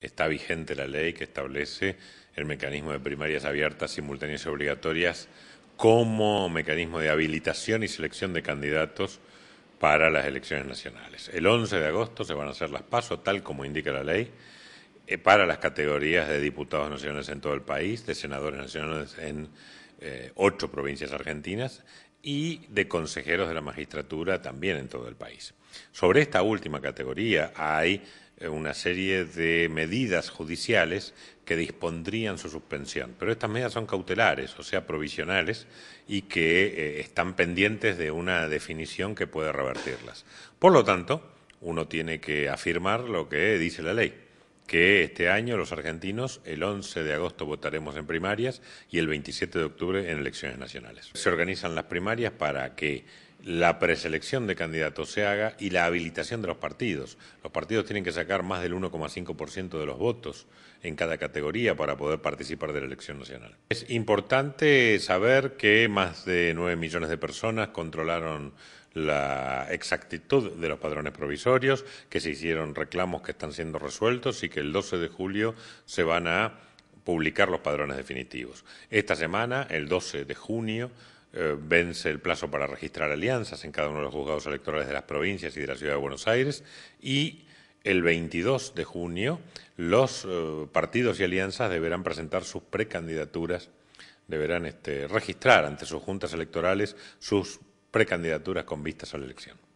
está vigente la ley que establece el mecanismo de primarias abiertas, simultáneas y obligatorias como mecanismo de habilitación y selección de candidatos para las elecciones nacionales. El 11 de agosto se van a hacer las pasos, tal como indica la ley, eh, para las categorías de diputados nacionales en todo el país, de senadores nacionales en eh, ocho provincias argentinas y de consejeros de la magistratura también en todo el país. Sobre esta última categoría hay eh, una serie de medidas judiciales que dispondrían su suspensión, pero estas medidas son cautelares, o sea, provisionales, y que eh, están pendientes de una definición que pueda revertirlas. Por lo tanto, uno tiene que afirmar lo que dice la ley que este año los argentinos el 11 de agosto votaremos en primarias y el 27 de octubre en elecciones nacionales. Se organizan las primarias para que la preselección de candidatos se haga y la habilitación de los partidos. Los partidos tienen que sacar más del 1,5% de los votos en cada categoría para poder participar de la elección nacional. Es importante saber que más de 9 millones de personas controlaron la exactitud de los padrones provisorios, que se hicieron reclamos que están siendo resueltos y que el 12 de julio se van a publicar los padrones definitivos. Esta semana, el 12 de junio, eh, vence el plazo para registrar alianzas en cada uno de los juzgados electorales de las provincias y de la Ciudad de Buenos Aires y el 22 de junio los eh, partidos y alianzas deberán presentar sus precandidaturas, deberán este, registrar ante sus juntas electorales sus precandidaturas con vistas a la elección.